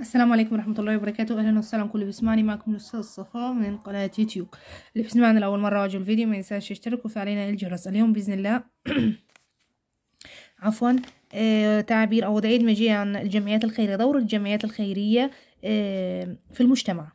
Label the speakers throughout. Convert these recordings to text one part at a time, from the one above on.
Speaker 1: السلام عليكم ورحمة الله وبركاته أهلا وسهلا كل بيسمعني معكم الأستاذ صفاء من قناة يوتيوب اللي بيسمعنا لأول مرة واجه الفيديو ما ينساش يشترك وفعلينا الجرس اليوم بإذن الله عفوا آه، تعبير أو وضعية مجيء عن الجمعيات الخيرية دور الجمعيات الخيرية آه، في المجتمع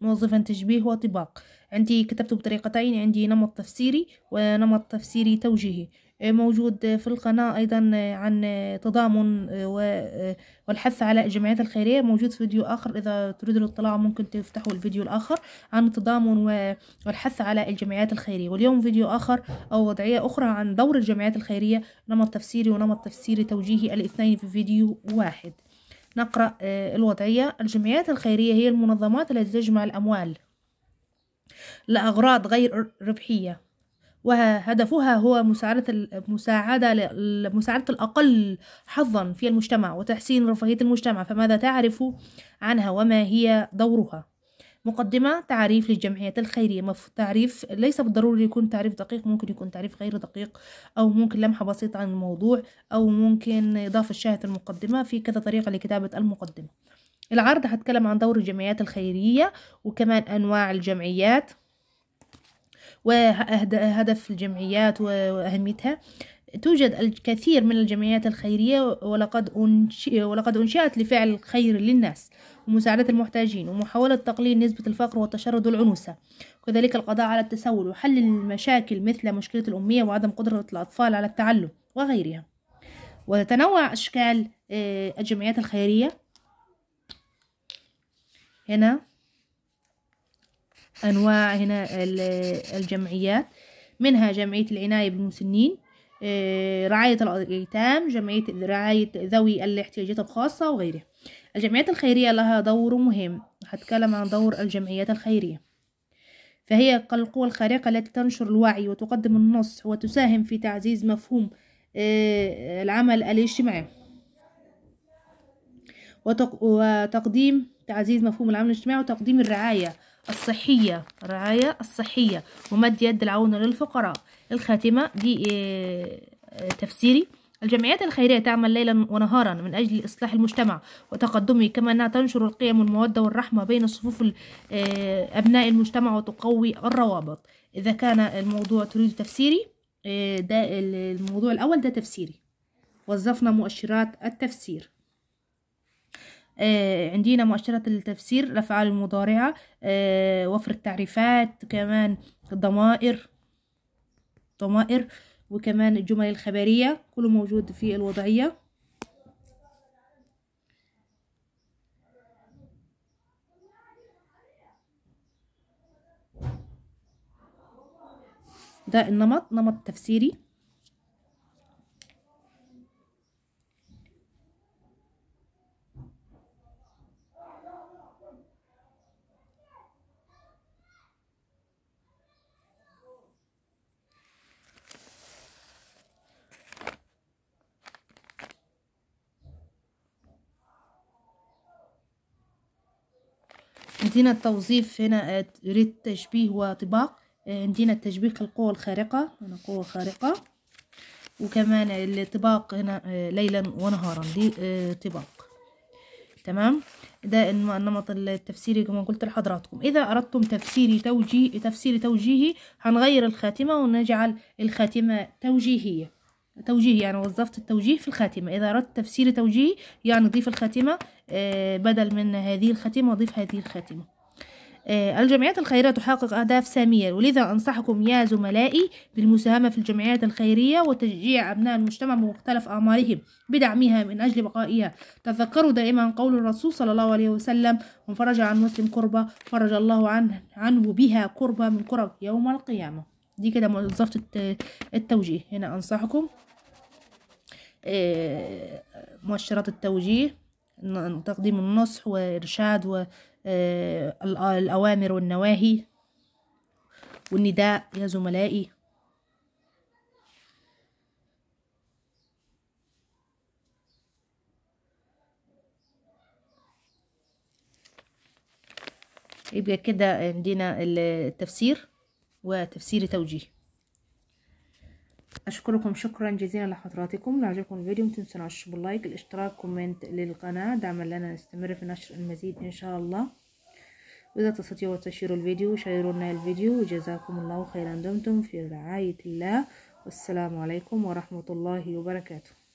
Speaker 1: موظفا تشبيه وطباق عندي كتبته بطريقتين عندي نمط تفسيري ونمط تفسيري توجيهي موجود في القناة أيضا عن تضامن آه، آه، والحث على الجمعيات الخيرية موجود في فيديو آخر إذا تريدوا الاطلاع ممكن تفتحوا الفيديو الآخر عن التضامن والحث على الجمعيات الخيرية واليوم فيديو آخر أو وضعية أخرى عن دور الجمعيات الخيرية نمط تفسيري ونمط تفسيري توجيهي الاثنين في فيديو واحد نقرأ آه، الوضعية الجمعيات الخيرية هي المنظمات التي تجمع الأموال لأغراض غير ربحية وهدفها هو مساعدة مساعدة مساعدة الأقل حظا في المجتمع وتحسين رفاهية المجتمع فماذا تعرف عنها وما هي دورها مقدمة تعريف للجمعيات الخيرية تعريف ليس بالضروري يكون تعريف دقيق ممكن يكون تعريف غير دقيق أو ممكن لمحة بسيطة عن الموضوع أو ممكن إضافة شاهد المقدمة في كذا طريقة لكتابة المقدمة العرض هتكلم عن دور الجمعيات الخيرية وكمان أنواع الجمعيات وهدف الجمعيات وأهميتها توجد الكثير من الجمعيات الخيرية ولقد, أنشئ ولقد أنشئت لفعل الخير للناس ومساعدة المحتاجين ومحاولة تقليل نسبة الفقر والتشرد والعنوسة وكذلك القضاء على التسول وحل المشاكل مثل مشكلة الأمية وعدم قدرة الأطفال على التعلم وغيرها وتتنوع أشكال آه، الجمعيات الخيرية هنا أنواع هنا الجمعيات منها جمعية العناية بالمسنين آه، رعاية الأيتام جمعية رعاية ذوي الاحتياجات الخاصة وغيرها الجمعيات الخيرية لها دور مهم هتكلم عن دور الجمعيات الخيرية فهي القوى الخارقة التي تنشر الوعي وتقدم النصح وتساهم في تعزيز مفهوم آه، العمل الاجتماعي وتقديم تعزيز مفهوم العمل الاجتماعي وتقديم الرعاية الصحية الرعاية الصحية ومد يد العون للفقراء الخاتمة دي تفسيري الجمعيات الخيرية تعمل ليلا ونهارا من أجل إصلاح المجتمع وتقدمه كما أنها تنشر القيم والمودة والرحمة بين صفوف آه، أبناء المجتمع وتقوي الروابط إذا كان الموضوع تريد تفسيري ده آه، الموضوع الأول ده تفسيري وظفنا مؤشرات التفسير آه، عندنا مؤشرات التفسير الأفعال المضارعة آه، وفر التعريفات كمان الضمائر ضمائر وكمان الجمل الخبرية كله موجود في الوضعية ده النمط نمط تفسيري عندنا التوظيف هنا آه، يريد تشبيه وطباق آه، عندنا تشبيه القوة الخارقة هنا قوة خارقة وكمان الطباق هنا آه، ليلا ونهارا دي طباق تمام ده النمط التفسيري كما قلت لحضراتكم إذا أردتم تفسيري توجيه تفسير توجيهي هنغير الخاتمة ونجعل الخاتمة توجيهية توجيهي يعني وظفت التوجيه في الخاتمة إذا أردت تفسير توجيهي يعني ضيف الخاتمة آه، بدل من هذه الخاتمة ضيف هذه الخاتمة آه، الجمعيات الخيرية تحقق أهداف سامية ولذا أنصحكم يا زملائي بالمساهمة في الجمعيات الخيرية وتشجيع أبناء المجتمع بمختلف أعمارهم بدعمها من أجل بقائها تذكروا دائما قول الرسول صلى الله عليه وسلم من فرج عن مسلم كربة فرج الله عنه, عنه بها كربة من كرب يوم القيامة دي كده موظفة التوجيه هنا أنصحكم آه، مؤشرات التوجيه تقديم النصح وإرشاد والأوامر آه، والنواهي والنداء يا زملائي يبقى كده عندنا التفسير وتفسير توجيهي اشكركم شكرا جزيلا لحضراتكم لو عجبكم الفيديو متنسوناش باللايك الاشتراك كومنت للقناه دعما لنا نستمر في نشر المزيد ان شاء الله واذا تستطيعوا تشيروا الفيديو شيروا لنا الفيديو وجزاكم الله خيرا دمتم في رعايه الله والسلام عليكم ورحمه الله وبركاته